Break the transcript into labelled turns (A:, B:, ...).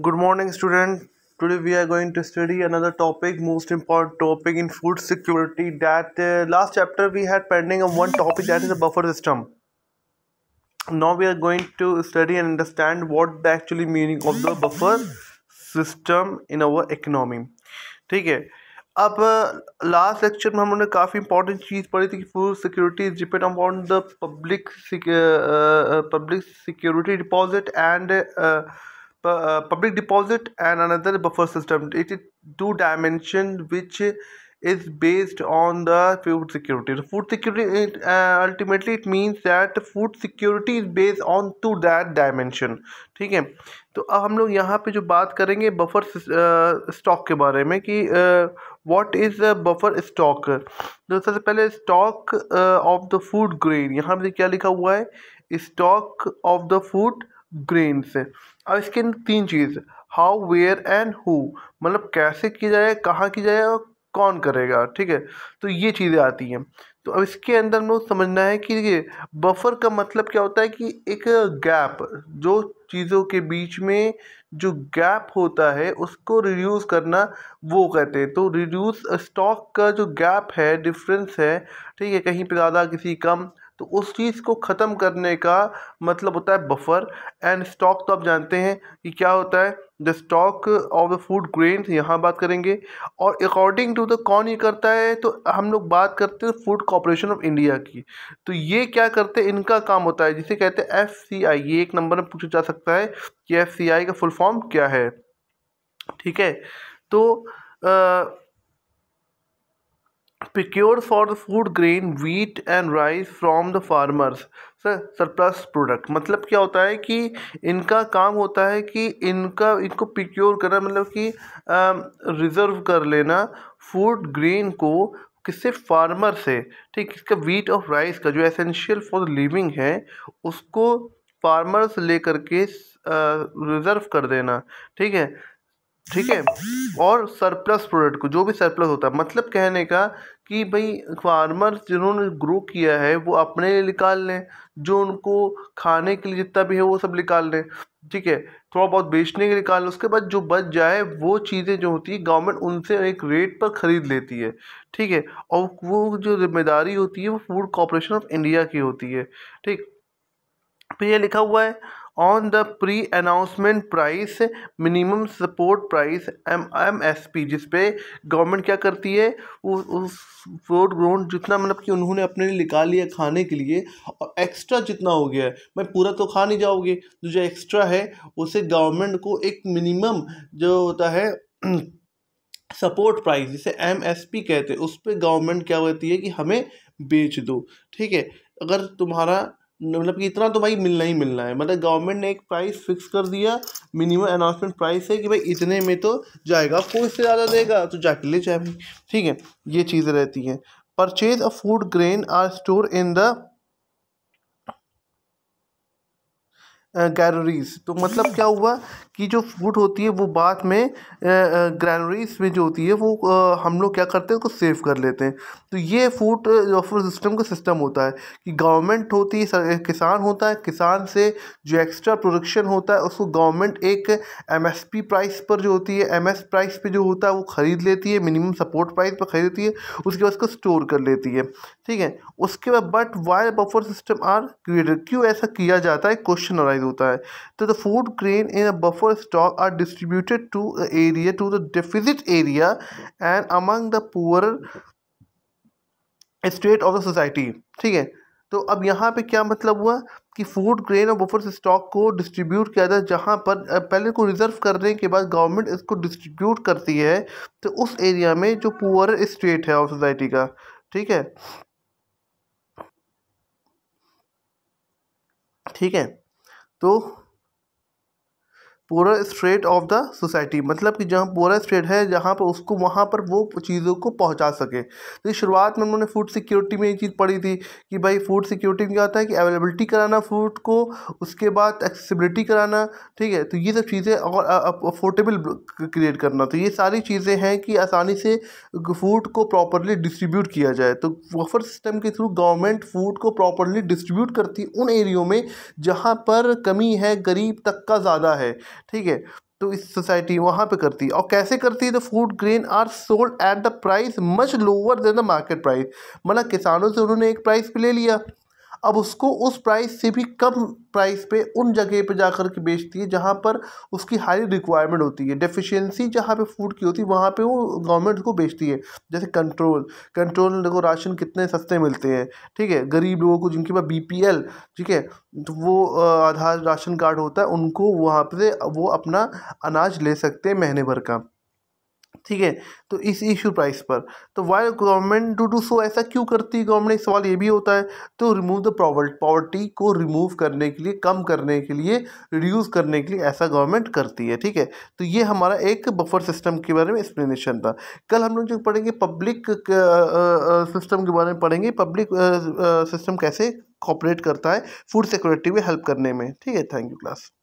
A: good morning student today we are going to study another topic most important topic in food security that uh, last chapter we had pending on one topic that is the buffer system now we are going to study and understand what the actually meaning of the buffer system in our economy Okay. है अब last uh, lecture में हमने काफ़ी important चीज़ पढ़ी थी कि food security is depend upon the public public security deposit and public deposit and another buffer system it is two dimension which is based on the food security the food security it, uh, ultimately it means that food security is based on to that dimension ठीक है तो अब हम लोग यहाँ पे जो बात करेंगे बफर स्टॉक के बारे में कि व्हाट इज़ बफर स्टॉक तो सबसे पहले stock of the food grain यहाँ पे क्या लिखा हुआ है stock of the food grain से अब इसके अंदर तीन चीज़ हाउ वेयर एंड हु मतलब कैसे की जाए कहाँ की जाए और कौन करेगा ठीक है तो ये चीज़ें आती हैं तो अब इसके अंदर हम समझना है कि ये बफर का मतलब क्या होता है कि एक गैप जो चीज़ों के बीच में जो गैप होता है उसको रिड्यूस करना वो कहते हैं तो रिड्यूस स्टॉक का जो गैप है डिफरेंस है ठीक है कहीं पे ज़्यादा किसी कम तो उस चीज़ को ख़त्म करने का मतलब होता है बफर एंड स्टॉक तो आप जानते हैं कि क्या होता है the stock of the food grains यहाँ बात करेंगे और अकॉर्डिंग टू द कौन ये करता है तो हम लोग बात करते हैं फूड कॉरपोरेशन ऑफ इंडिया की तो ये क्या करते हैं इनका काम होता है जिसे कहते हैं एफ सी आई ये एक नंबर में पूछा जा सकता है कि एफ सी आई का फुल फॉर्म क्या है ठीक है तो ah, for the food food wheat and rice from the farmers sir surplus product मतलब क्या होता है कि इनका काम होता है कि इनका इनको प्रिक्योर करना मतलब कि रिज़र्व कर लेना फूड ग्रेन को किससे फार्मर से ठीक इसका वीट और राइस का जो एसेंशियल फॉर लिविंग है उसको फार्मर्स लेकर के रिज़र्व कर देना ठीक है ठीक है और सरप्लस प्रोडक्ट को जो भी सरप्लस होता है मतलब कहने का कि भाई फार्मर जिन्होंने ग्रो किया है वो अपने लिए निकाल लें जो उनको खाने के लिए जितना भी है वो सब निकाल लें ठीक है थोड़ा बहुत बेचने के निकाल लें उसके बाद जो बच जाए वो चीज़ें जो होती है गवर्नमेंट उनसे एक रेट पर ख़रीद लेती है ठीक है और वो जो जिम्मेदारी होती है वो फूड कॉरपोरेशन ऑफ इंडिया की होती है ठीक फिर तो ये लिखा हुआ है on the pre announcement price minimum support price M M S P जिसपे गवर्नमेंट क्या करती है उस उस फ्लोट ग्राउंड जितना मतलब कि उन्होंने अपने लिए निकाल लिया खाने के लिए और एक्स्ट्रा जितना हो गया है मैं पूरा तो खा नहीं जाओगे तो जो एक्स्ट्रा है उसे गवर्नमेंट को एक मिनिमम जो होता है सपोर्ट प्राइस जिसे एम एस पी कहते हैं उस पर गवर्नमेंट क्या कहती है कि हमें बेच दो ठीक है अगर तुम्हारा मतलब कि इतना तो भाई मिलना ही मिलना है मतलब गवर्नमेंट ने एक प्राइस फिक्स कर दिया मिनिमम अनाउंसमेंट प्राइस है कि भाई इतने में तो जाएगा कोई इससे ज़्यादा देगा तो जाके ले जाए ठीक है ये चीज़ें रहती हैं purchase a food grain are store in the galleries तो मतलब क्या हुआ की जो फूड होती है वो बाद में ग्रैनरीज में जो होती है वो हम लोग क्या करते हैं उसको सेव कर लेते हैं तो ये फूड ऑफर सिस्टम का सिस्टम होता है कि गवर्नमेंट होती है किसान होता है किसान से जो एक्स्ट्रा प्रोडक्शन होता है उसको गवर्नमेंट एक एम प्राइस पर जो होती है एम प्राइस पर जो होता है वो ख़रीद लेती है मिनिमम सपोर्ट प्राइस पर खरीदती है उसके बाद उसको स्टोर कर लेती है ठीक है उसके बाद but why buffer system are created क्यों ऐसा किया जाता है क्वेश्चन अराइज होता है तो the food grain in a buffer for stock are distributed to the area to the deficit area and among the poorer state of the society ठीक है तो अब यहाँ पे क्या मतलब हुआ कि फूड ग्रेन और बफर स्टॉक को डिस्ट्रीब्यूट किया जाए जहाँ पर पहले को रिज़र्व करने के बाद गवर्नमेंट इसको डिस्ट्रीब्यूट करती है तो उस एरिया में जो पुअर स्टेट है ऑफ सोसाइटी का ठीक है ठीक है तो पूरा स्ट्रेट ऑफ द सोसाइटी मतलब कि जहाँ पूरा स्ट्रेट है जहाँ पर उसको वहाँ पर वो चीज़ों को पहुँचा सके तो शुरुआत में उन्होंने फूड सिक्योरिटी में ये चीज़ पढ़ी थी कि भाई फूड सिक्योरिटी में क्या होता है कि अवेलेबिलिटी कराना फूड को उसके बाद एक्सेसिबिलिटी कराना ठीक है तो ये सब चीज़ें और अफोर्डेबल क्रिएट करना तो ये सारी चीज़ें हैं कि आसानी से फूड को प्रॉपरली डिस्ट्रीब्यूट किया जाए तो वफर सिस्टम के थ्रू गवर्नमेंट फूड को प्रॉपरली डिस्ट्रीब्यूट करती उन एरियो में जहाँ पर कमी है गरीब तक का ज़्यादा है ठीक है तो इस सोसाइटी वहाँ पे करती है और कैसे करती है the food grain are sold at the price much lower than the market price मतलब किसानों से उन्होंने एक प्राइस पे ले लिया अब उसको उस प्राइस से भी कम प्राइस पे उन जगह पे जाकर के बेचती है जहाँ पर उसकी हाई रिक्वायरमेंट होती है डेफिशिएंसी जहाँ पे फूड की होती है वहाँ पे वो गवर्नमेंट को बेचती है जैसे कंट्रोल कंट्रोल देखो राशन कितने सस्ते मिलते हैं ठीक है गरीब लोगों को जिनके पास बी ठीक है तो वो आधार राशन कार्ड होता है उनको वहाँ पर वो अपना अनाज ले सकते हैं महीने भर का ठीक है तो इस इशू प्राइस पर तो why government do do so ऐसा क्यों करती है गवर्नमेंट सवाल ये भी होता है तो रिमूव द पॉवर्टी को रिमूव करने के लिए कम करने के लिए रिड्यूस करने के लिए ऐसा गवर्नमेंट करती है ठीक है तो ये हमारा एक बफर सिस्टम के बारे में एक्सप्लेनेशन था कल हम लोग जो पढ़ेंगे पब्लिक सिस्टम के बारे में पढ़ेंगे पब्लिक सिस्टम कैसे कॉपरेट करता है फूड सिक्योरिटी में हेल्प करने में ठीक है थैंक यू क्लास